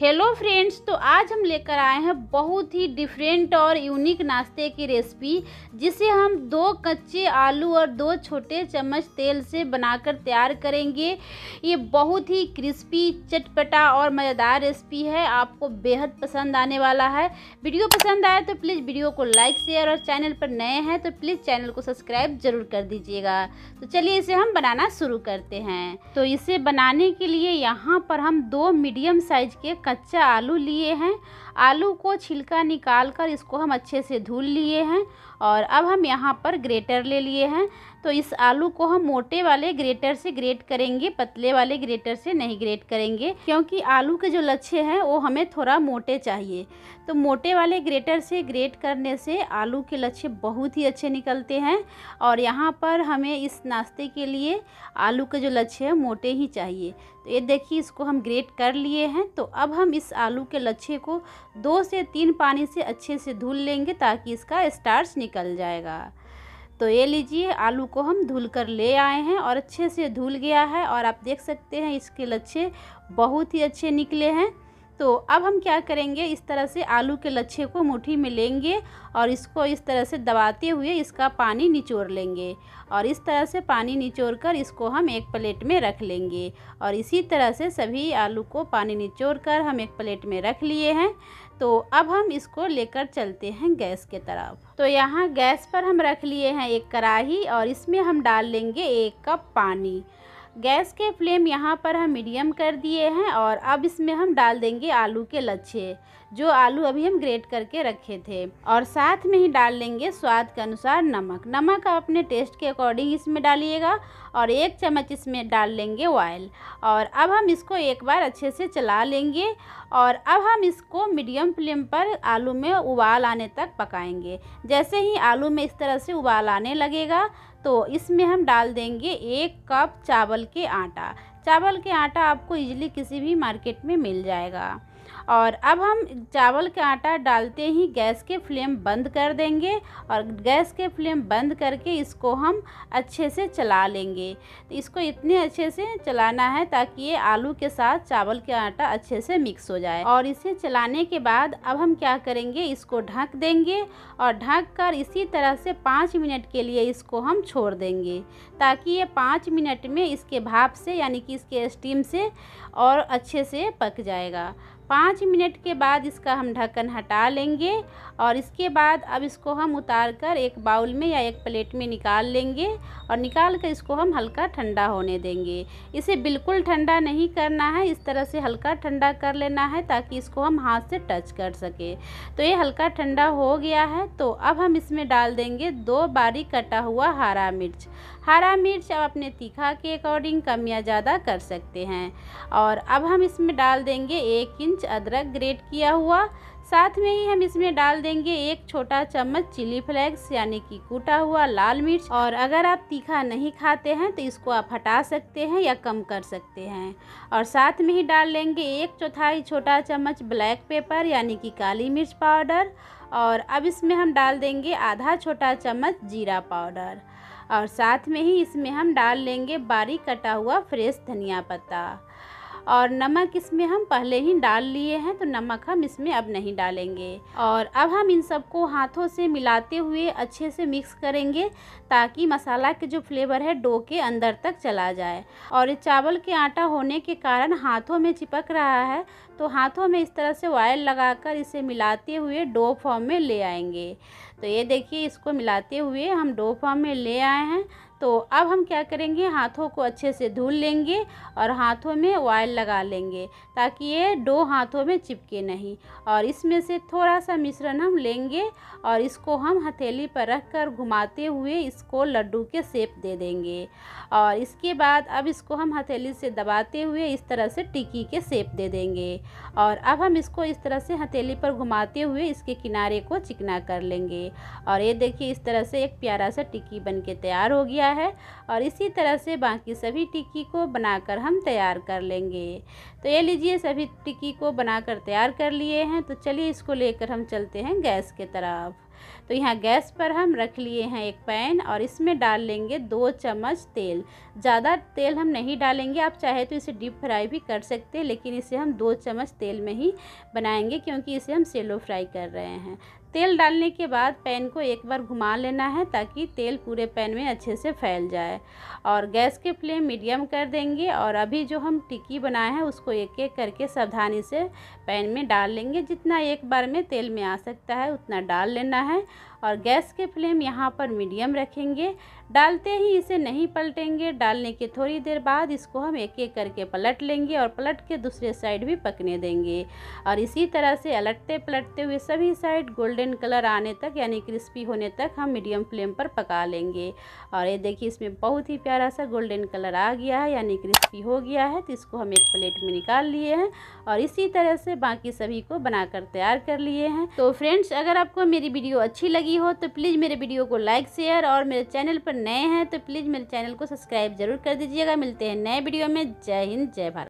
hello friends तो आज हम लेकर आए हैं बहुत ही डिफरेंट और यूनिक नाश्ते की रेसिपी जिसे हम दो कच्चे आलू और दो छोटे चम्मच तेल से बनाकर तैयार करेंगे ये बहुत ही क्रिस्पी चटपटा और मज़ेदार रेसिपी है आपको बेहद पसंद आने वाला है वीडियो पसंद आए तो प्लीज़ वीडियो को लाइक शेयर और चैनल पर नए हैं तो प्लीज़ चैनल को सब्सक्राइब ज़रूर कर दीजिएगा तो चलिए इसे हम बनाना शुरू करते हैं तो इसे बनाने के लिए यहाँ पर हम दो मीडियम साइज के कच्चा आलू लिए हैं आलू को छिलका निकाल कर इसको हम अच्छे से धुल लिए हैं और अब हम यहाँ पर ग्रेटर ले लिए हैं तो इस आलू को हम मोटे वाले ग्रेटर से ग्रेट करेंगे पतले वाले ग्रेटर से नहीं ग्रेट करेंगे क्योंकि आलू के जो लच्छे हैं वो हमें थोड़ा मोटे चाहिए तो मोटे वाले ग्रेटर से ग्रेट करने से आलू के लच्छे बहुत ही अच्छे निकलते हैं और यहाँ पर हमें इस नाश्ते के लिए आलू के जो लच्छे हैं मोटे ही चाहिए तो ये देखिए इसको हम ग्रेट कर लिए हैं तो अब हम इस आलू के लच्छे को दो से तीन पानी से अच्छे से धुल लेंगे ताकि इसका स्टार्च निकल जाएगा तो ये लीजिए आलू को हम धुल कर ले आए हैं और अच्छे से धुल गया है और आप देख सकते हैं इसके लच्छे बहुत ही अच्छे निकले हैं तो अब हम क्या करेंगे इस तरह से आलू के लच्छे को मुट्ठी में लेंगे और इसको इस तरह से दबाते हुए इसका पानी निचोड़ लेंगे और इस तरह से पानी निचोड़ कर इसको हम एक प्लेट में रख लेंगे और इसी तरह से सभी आलू को पानी निचोड़ कर हम एक प्लेट में रख लिए हैं तो अब हम इसको लेकर चलते हैं गैस के तरफ तो यहाँ गैस पर हम रख लिए हैं एक कढ़ाही और इसमें हम डाल लेंगे एक कप पानी गैस के फ्लेम यहाँ पर हम मीडियम कर दिए हैं और अब इसमें हम डाल देंगे आलू के लच्छे जो आलू अभी हम ग्रेट करके रखे थे और साथ में ही डाल लेंगे स्वाद के अनुसार नमक नमक आप अपने टेस्ट के अकॉर्डिंग इसमें डालिएगा और एक चम्मच इसमें डाल लेंगे ऑयल और अब हम इसको एक बार अच्छे से चला लेंगे और अब हम इसको मीडियम फ्लेम पर आलू में उबाल आने तक पकाएंगे जैसे ही आलू में इस तरह से उबाल आने लगेगा तो इसमें हम डाल देंगे एक कप चावल के आटा चावल के आटा आपको इजली किसी भी मार्केट में मिल जाएगा और अब हम चावल का आटा डालते ही गैस के फ्लेम बंद कर देंगे और गैस के फ्लेम बंद करके इसको हम अच्छे से चला लेंगे तो इसको इतने अच्छे से चलाना है ताकि ये आलू के साथ चावल का आटा अच्छे से मिक्स हो जाए और इसे चलाने के बाद अब हम क्या करेंगे इसको ढक देंगे और ढक कर इसी तरह से पाँच मिनट के लिए इसको हम छोड़ देंगे ताकि ये पाँच मिनट में इसके भाप से यानी कि इसके स्टीम से और अच्छे से पक जाएगा पाँच मिनट के बाद इसका हम ढक्कन हटा लेंगे और इसके बाद अब इसको हम उतार कर एक बाउल में या एक प्लेट में निकाल लेंगे और निकाल कर इसको हम हल्का ठंडा होने देंगे इसे बिल्कुल ठंडा नहीं करना है इस तरह से हल्का ठंडा कर लेना है ताकि इसको हम हाथ से टच कर सके तो ये हल्का ठंडा हो गया है तो अब हम इसमें डाल देंगे दो बारी कटा हुआ हरा मिर्च हरा मिर्च आप अपने तीखा के अकॉर्डिंग कम या ज़्यादा कर सकते हैं और अब हम इसमें डाल देंगे एक इंच इंच अदरक ग्रेट किया हुआ साथ में ही हम इसमें डाल देंगे एक छोटा चम्मच चिली फ्लेक्स यानी कि कूटा हुआ लाल मिर्च और अगर आप तीखा नहीं खाते हैं तो इसको आप हटा सकते हैं या कम कर सकते हैं और साथ में ही डाल लेंगे एक चौथाई छोटा चम्मच ब्लैक पेपर यानी कि काली मिर्च पाउडर और अब इसमें हम डाल देंगे आधा छोटा चम्मच जीरा पाउडर और साथ में ही इसमें हम डाल लेंगे बारीक कटा हुआ फ्रेश धनिया पत्ता और नमक इसमें हम पहले ही डाल लिए हैं तो नमक हम इसमें अब नहीं डालेंगे और अब हम इन सबको हाथों से मिलाते हुए अच्छे से मिक्स करेंगे ताकि मसाला के जो फ्लेवर है डो के अंदर तक चला जाए और चावल के आटा होने के कारण हाथों में चिपक रहा है तो हाथों में इस तरह से वायर लगाकर इसे मिलाते हुए डो फॉर्म में ले आएंगे तो ये देखिए इसको मिलाते हुए हम डो फॉर्म में ले आए हैं तो अब हम क्या करेंगे हाथों को अच्छे से धुल लेंगे और हाथों में ऑयल लगा लेंगे ताकि ये डो हाथों में चिपके नहीं और इसमें से थोड़ा सा मिश्रण हम लेंगे और इसको हम हथेली पर रख कर घुमाते हुए इसको लड्डू के सेप दे देंगे और इसके बाद अब इसको हम हथेली से दबाते हुए इस तरह से टिक्की के सेप दे देंगे और अब हम इसको इस तरह से हथेली पर घुमाते हुए इसके किनारे को चिकना कर लेंगे और ये देखिए इस तरह से एक प्यारा सा टिक्की बन के तैयार हो गया लिया है और इसी तरह से बाकी सभी टिक्की को बनाकर हम तैयार कर लेंगे तो ये लीजिए सभी टिक्की को बनाकर तैयार कर लिए हैं तो चलिए इसको लेकर हम चलते हैं गैस के तरफ तो यहाँ गैस पर हम रख लिए हैं एक पैन और इसमें डाल लेंगे दो चम्मच तेल ज़्यादा तेल हम नहीं डालेंगे आप चाहे तो इसे डीप फ्राई भी कर सकते हैं लेकिन इसे हम दो चम्मच तेल में ही बनाएंगे क्योंकि इसे हम सेलो फ्राई कर रहे हैं तेल डालने के बाद पैन को एक बार घुमा लेना है ताकि तेल पूरे पैन में अच्छे से फैल जाए और गैस के फ्लेम मीडियम कर देंगे और अभी जो हम टिक्की बनाए हैं उसको एक एक करके सावधानी से पैन में डाल लेंगे जितना एक बार में तेल में आ सकता है उतना डाल लेना है और गैस के फ्लेम यहाँ पर मीडियम रखेंगे डालते ही इसे नहीं पलटेंगे डालने के थोड़ी देर बाद इसको हम एक एक करके पलट लेंगे और पलट के दूसरे साइड भी पकने देंगे और इसी तरह से अलटते पलटते हुए सभी साइड गोल्डन कलर आने तक यानी क्रिस्पी होने तक हम मीडियम फ्लेम पर पका लेंगे और ये देखिए इसमें बहुत ही प्यारा सा गोल्डन कलर आ गया है यानी काफ़ी हो गया है तो इसको हम एक प्लेट में निकाल लिए हैं और इसी तरह से बाकी सभी को बनाकर तैयार कर लिए हैं तो फ्रेंड्स अगर आपको मेरी वीडियो अच्छी लगी हो तो प्लीज़ मेरे वीडियो को लाइक शेयर और मेरे चैनल पर नए हैं तो प्लीज़ मेरे चैनल को सब्सक्राइब जरूर कर दीजिएगा मिलते हैं नए वीडियो में जय हिंद जय भारत